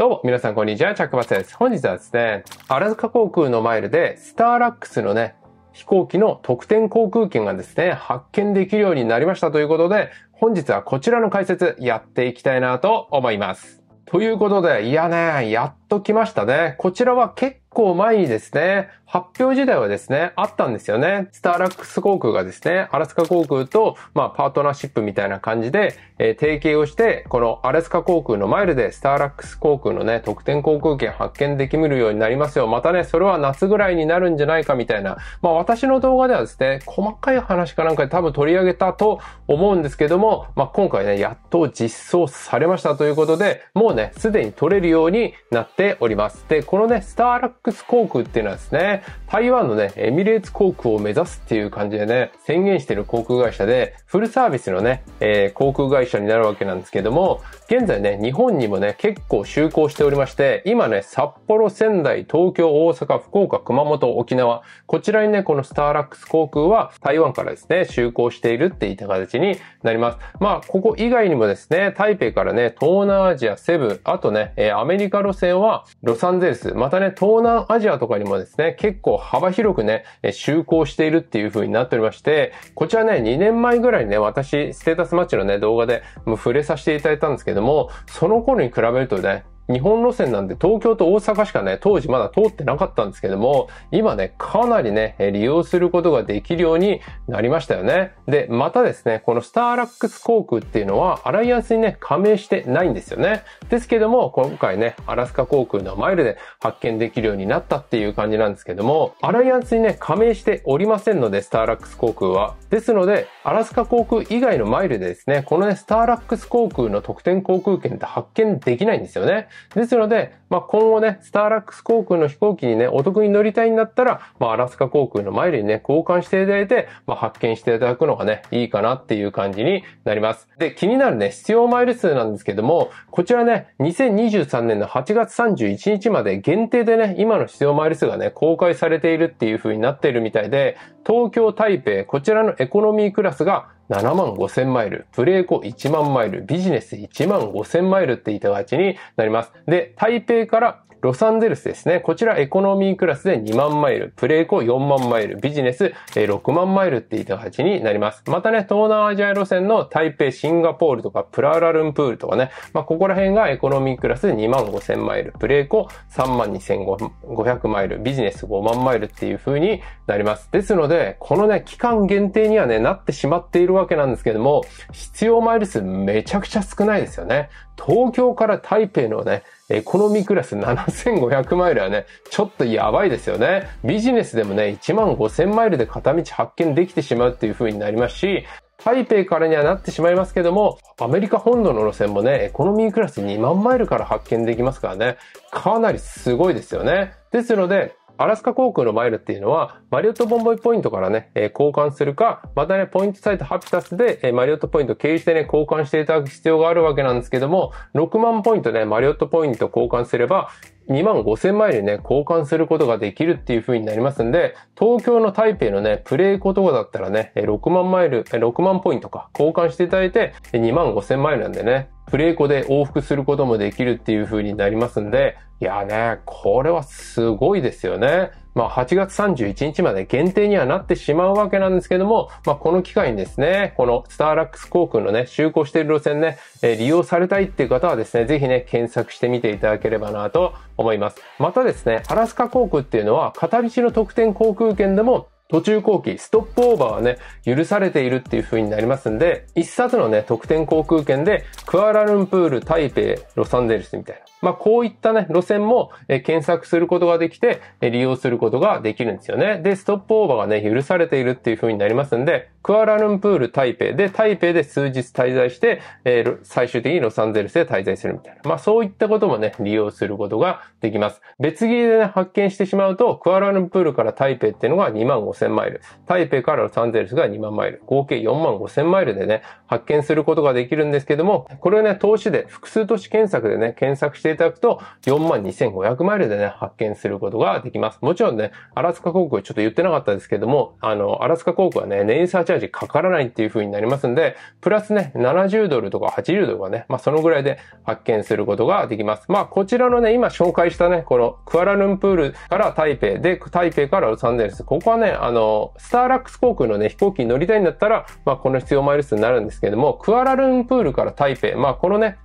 どうも、皆さんこんにちは、チャックバスです。本日はですね、荒塚航空のマイルで、スターラックスのね、飛行機の特典航空券がですね、発見できるようになりましたということで、本日はこちらの解説やっていきたいなと思います。ということで、いやね、やっときましたね。こちらは結構前にですね、発表時代はですね、あったんですよね。スターラックス航空がですね、アラスカ航空と、まあ、パートナーシップみたいな感じで、えー、提携をして、このアラスカ航空のマイルでスターラックス航空のね、特典航空券発券できるようになりますよ。またね、それは夏ぐらいになるんじゃないかみたいな。まあ、私の動画ではですね、細かい話かなんかで多分取り上げたと思うんですけども、まあ、今回ね、やっと実装されましたということで、もうね、すでに取れるようになってております。で、このね、スターラックス航空っていうのはですね、台湾のね、エミレーツ航空を目指すっていう感じでね、宣言してる航空会社で、フルサービスのね、えー、航空会社になるわけなんですけども、現在ね、日本にもね、結構就航しておりまして、今ね、札幌、仙台、東京、大阪、福岡、熊本、沖縄、こちらにね、このスターラックス航空は台湾からですね、就航しているっていった形になります。まあ、ここ以外にもですね、台北からね、東南アジア、セブン、あとね、アメリカ路線はまあ、ロサンゼルス、またね、東南アジアとかにもですね、結構幅広くね、就航しているっていう風になっておりまして、こちらね、2年前ぐらいね、私、ステータスマッチのね、動画でも触れさせていただいたんですけども、その頃に比べるとね、日本路線なんで東京と大阪しかね、当時まだ通ってなかったんですけども、今ね、かなりね、利用することができるようになりましたよね。で、またですね、このスターラックス航空っていうのは、アライアンスにね、加盟してないんですよね。ですけども、今回ね、アラスカ航空のマイルで発見できるようになったっていう感じなんですけども、アライアンスにね、加盟しておりませんので、スターラックス航空は。ですので、アラスカ航空以外のマイルでですね、このね、スターラックス航空の特典航空券って発見できないんですよね。ですので、まあ、今後ね、スターラックス航空の飛行機にね、お得に乗りたいんだったら、まあ、アラスカ航空のマイルにね、交換していただいて、まあ、発見していただくのがね、いいかなっていう感じになります。で、気になるね、必要マイル数なんですけども、こちらね、2023年の8月31日まで限定でね、今の必要マイル数がね、公開されているっていう風になっているみたいで、東京、台北、こちらのエコノミークラスが7万5千マイル、プレーコ1万マイル、ビジネス1万5千マイルって言った形になります。で、台北からロサンゼルスですね。こちらエコノミークラスで2万マイル、プレイコ4万マイル、ビジネス6万マイルっていた形になります。またね、東南アジア路線の台北、シンガポールとかプララルンプールとかね、まあ、ここら辺がエコノミークラスで2万5千マイル、プレイコ3万2500マイル、ビジネス5万マイルっていう風になります。ですので、このね、期間限定にはね、なってしまっているわけなんですけども、必要マイル数めちゃくちゃ少ないですよね。東京から台北のね、エコノミークラス7500マイルはね、ちょっとやばいですよね。ビジネスでもね、1万5000マイルで片道発見できてしまうっていう風になりますし、台北からにはなってしまいますけども、アメリカ本土の路線もね、エコノミークラス2万マイルから発見できますからね、かなりすごいですよね。ですので、アラスカ航空のマイルっていうのは、マリオットボンボイポイントからね、え交換するか、またね、ポイントサイトハピタスで、えマリオットポイント経由してね、交換していただく必要があるわけなんですけども、6万ポイントね、マリオットポイント交換すれば、2万5000マイルね、交換することができるっていう風になりますんで、東京の台北のね、プレイコとかだったらね、6万マイル、6万ポイントか、交換していただいて、2万5000マイルなんでね、プレイコで往復することもできるっていう風になりますんで、いやね、これはすごいですよね。まあ、8月31日まで限定にはなってしまうわけなんですけども、まあ、この機会にですね、このスターラックス航空のね、就航している路線ね、え利用されたいっていう方はですね、ぜひね、検索してみていただければなと思います。またですね、アラスカ航空っていうのは、片道の特典航空券でも途中後期、ストップオーバーはね、許されているっていう風になりますんで、一冊のね、特典航空券でクアラルンプール、台北、ロサンゼルスみたいな。まあ、こういったね、路線も、え検索することができて、え利用することができるんですよね。で、ストップオーバーがね、許されているっていう風になりますんで、クアラルンプール、台北で、台北で数日滞在して、えー、最終的にロサンゼルスで滞在するみたいな。まあ、そういったこともね、利用することができます。別切りでね、発見してしまうと、クアラルンプールから台北っていうのが2万5千マイル、台北からロサンゼルスが2万マイル、合計4万5千マイルでね、発見することができるんですけども、これをね、投資で、複数都市検索でね、検索していただくと、42,500マイルでね、発見することができます。もちろんね、アラスカ航空ちょっと言ってなかったですけども、あの、アラスカ航空はね、年油サーチャージかからないっていう風になりますんで、プラスね、70ドルとか80ドルはね、まあ、そのぐらいで発見することができます。まあ、こちらのね、今紹介したね、この、クアラルンプールから台北で、台北からロサンゼルス。ここはね、あの、スターラックス航空のね、飛行機に乗りたいんだったら、まあ、この必要マイル数になるんですけども、クアラルンプールから台北、まあ、このね、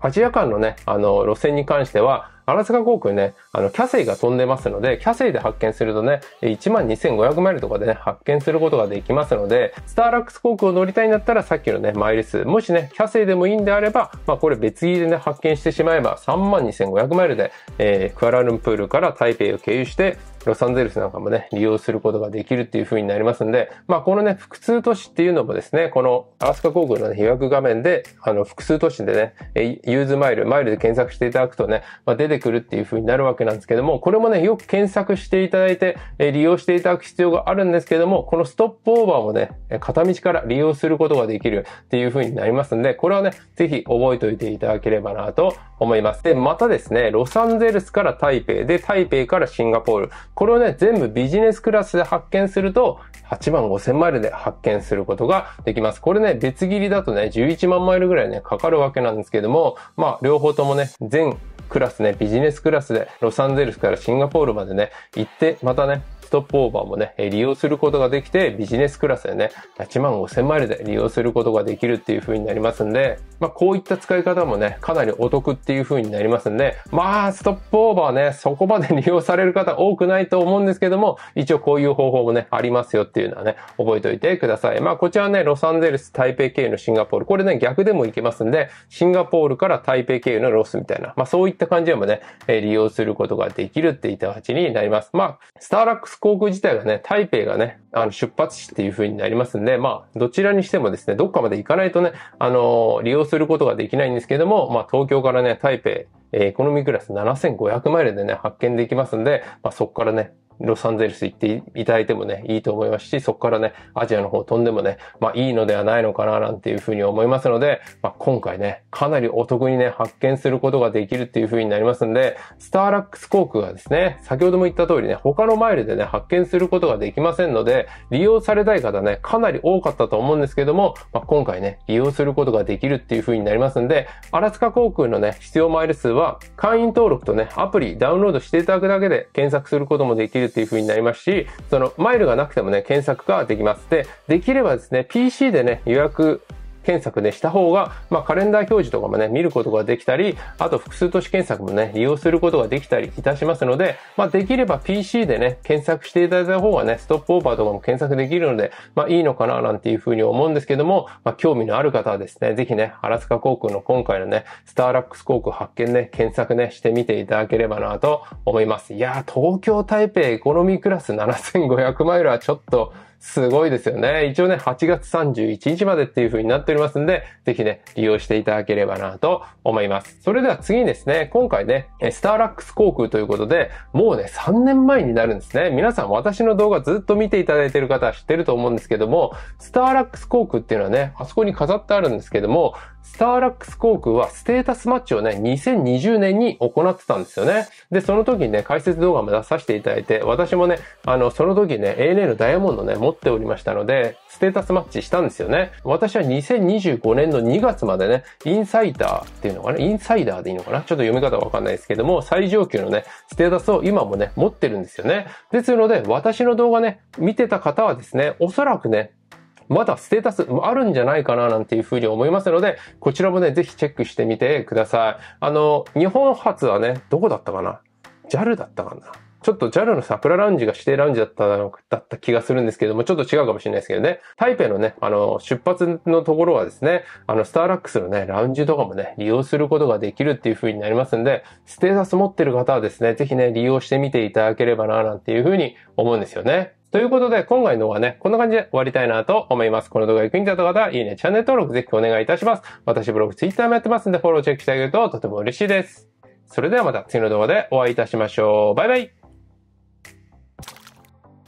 アジア間のね、あの、路線に関しては、アラスカ航空ね、あの、キャセイが飛んでますので、キャセイで発見するとね、12,500マイルとかでね、発見することができますので、スターラックス航空を乗りたいんだったら、さっきのね、マイル数、もしね、キャセイでもいいんであれば、まあ、これ別着でね、発見してしまえば、32,500マイルで、えー、クアラルンプールから台北を経由して、ロサンゼルスなんかもね、利用することができるっていう風になりますんで、まあこのね、複数都市っていうのもですね、このアラスカ航空の、ね、予約画面で、あの、複数都市でね、ユーズマイル、マイルで検索していただくとね、まあ、出てくるっていう風になるわけなんですけども、これもね、よく検索していただいて、え利用していただく必要があるんですけども、このストップオーバーもね、片道から利用することができるっていう風になりますんで、これはね、ぜひ覚えておいていただければなと思います。で、またですね、ロサンゼルスから台北、で、台北からシンガポール。これをね、全部ビジネスクラスで発見すると、8万5千マイルで発見することができます。これね、別切りだとね、11万マイルぐらいね、かかるわけなんですけども、まあ、両方ともね、全クラスね、ビジネスクラスで、ロサンゼルスからシンガポールまでね、行って、またね、ストップオーバーもね、利用することができて、ビジネスクラスでね、8万5千マイルで利用することができるっていう風になりますんで、まあ、こういった使い方もね、かなりお得っていう風になりますんで、まあ、ストップオーバーね、そこまで利用される方多くないと思うんですけども、一応こういう方法もね、ありますよっていうのはね、覚えておいてください。まあ、こちらね、ロサンゼルス、台北経由のシンガポール、これね、逆でも行けますんで、シンガポールから台北経由のロスみたいな、まあ、そういった感じでもね、利用することができるっていった形になります。まあ、スターラックス航空自体がね、台北がね、あの出発地っていう風になりますんで、まあ、どちらにしてもですね、どっかまで行かないとね、あのー、利用することができないんですけども、まあ、東京からね、台北、エコノミークラス7500マイルでね、発見できますんで、まあ、そこからね、ロサンゼルス行っていただいてもね、いいと思いますし、そこからね、アジアの方飛んでもね、まあいいのではないのかななんていうふうに思いますので、まあ今回ね、かなりお得にね、発見することができるっていうふうになりますんで、スターラックス航空がですね、先ほども言った通りね、他のマイルでね、発見することができませんので、利用されたい方ね、かなり多かったと思うんですけども、まあ今回ね、利用することができるっていうふうになりますんで、アラスカ航空のね、必要マイル数は会員登録とね、アプリダウンロードしていただくだけで検索することもできるっていう風になりますし、そのマイルがなくてもね、検索ができます。で、できればですね、PC でね、予約検索でした方が、まあ、カレンダー表示とかもね、見ることができたり、あと複数都市検索もね、利用することができたりいたしますので、まあ、できれば PC でね、検索していただいた方がね、ストップオーバーとかも検索できるので、まあ、いいのかななんていうふうに思うんですけども、まあ、興味のある方はですね、ぜひね、アラスカ航空の今回のね、スターラックス航空発見ね、検索ね、してみていただければなと思います。いやー、東京台北エコノミークラス7500マイルはちょっと、すごいですよね。一応ね、8月31日までっていう風になっておりますんで、ぜひね、利用していただければなと思います。それでは次にですね、今回ね、スターラックス航空ということで、もうね、3年前になるんですね。皆さん私の動画ずっと見ていただいている方は知ってると思うんですけども、スターラックス航空っていうのはね、あそこに飾ってあるんですけども、スターラックス航空はステータスマッチをね、2020年に行ってたんですよね。で、その時にね、解説動画も出させていただいて、私もね、あの、その時ね、ANA のダイヤモンドね、持っておりましたので、ステータスマッチしたんですよね。私は2025年の2月までね、インサイダーっていうのかなインサイダーでいいのかなちょっと読み方わかんないですけども、最上級のね、ステータスを今もね、持ってるんですよね。ですので、私の動画ね、見てた方はですね、おそらくね、まだステータスあるんじゃないかななんていうふうに思いますので、こちらもね、ぜひチェックしてみてください。あの、日本初はね、どこだったかな ?JAL だったかなちょっと JAL の桜ラウンジが指定ラウンジだったのだった気がするんですけども、ちょっと違うかもしれないですけどね。台北のね、あの、出発のところはですね、あの、スターラックスのね、ラウンジとかもね、利用することができるっていう風になりますんで、ステータス持ってる方はですね、ぜひね、利用してみていただければな、なんていう風に思うんですよね。ということで、今回の動画ね、こんな感じで終わりたいなと思います。この動画が気に入った方は、いいね、チャンネル登録ぜひお願いいたします。私ブログ、ツイッターもやってますんで、フォローチェックしてあげるととても嬉しいです。それではまた次の動画でお会いいたしましょう。バイバイ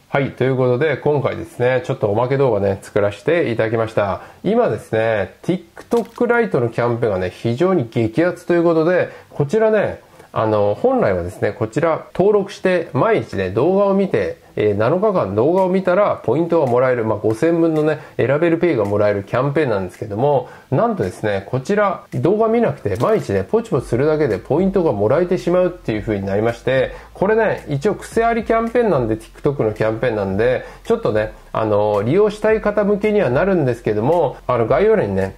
はい。ということで、今回ですね、ちょっとおまけ動画ね、作らせていただきました。今ですね、TikTok ライトのキャンペーンがね、非常に激アツということで、こちらね、あの、本来はですね、こちら登録して毎日ね、動画を見て、えー、7日間動画を見たらポイントがもらえる、まあ、5000分のね、選べるペイがもらえるキャンペーンなんですけども、なんとですね、こちら動画見なくて毎日ね、ポチポチするだけでポイントがもらえてしまうっていう風になりまして、これね、一応癖ありキャンペーンなんで、TikTok のキャンペーンなんで、ちょっとね、あの、利用したい方向けにはなるんですけども、あの、概要欄にね、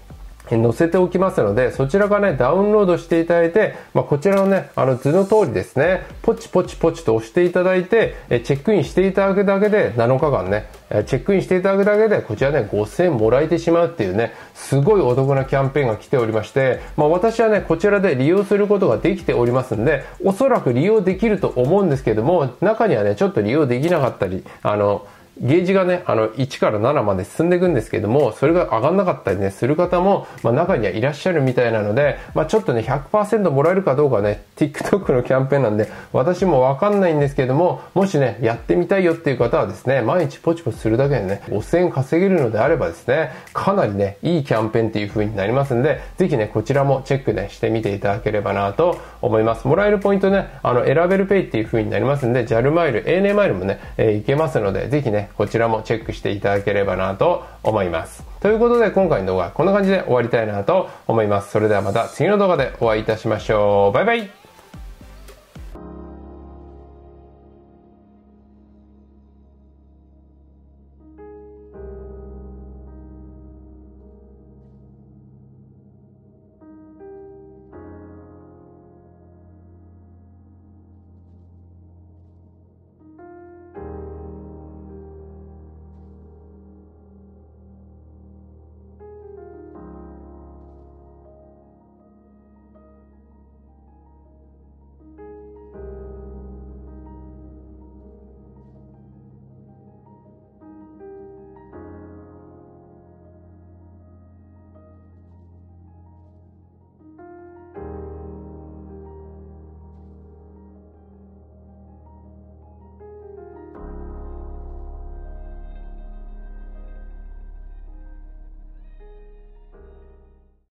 載せておきますので、そちらからね、ダウンロードしていただいて、まあ、こちらのね、あの図の通りですね、ポチポチポチと押していただいて、えチェックインしていただくだけで、7日間ね、えチェックインしていただくだけで、こちらね、5000円もらえてしまうっていうね、すごいお得なキャンペーンが来ておりまして、まあ、私はね、こちらで利用することができておりますんで、おそらく利用できると思うんですけども、中にはね、ちょっと利用できなかったり、あの、ゲージがね、あの、1から7まで進んでいくんですけども、それが上がんなかったりね、する方も、まあ、中にはいらっしゃるみたいなので、まあ、ちょっとね、100%もらえるかどうかね、TikTok のキャンペーンなんで、私もわかんないんですけども、もしね、やってみたいよっていう方はですね、毎日ポチポチするだけでね、5000円稼げるのであればですね、かなりね、いいキャンペーンっていう風になりますんで、ぜひね、こちらもチェックね、してみていただければなと思います。もらえるポイントね、あの、選べるペイっていう風になりますんで、JAL マイル、ANA マイルもね、えー、いけますので、ぜひね、こちらもチェックしていただければなと思います。ということで今回の動画はこんな感じで終わりたいなと思います。それではまた次の動画でお会いいたしましょう。バイバイ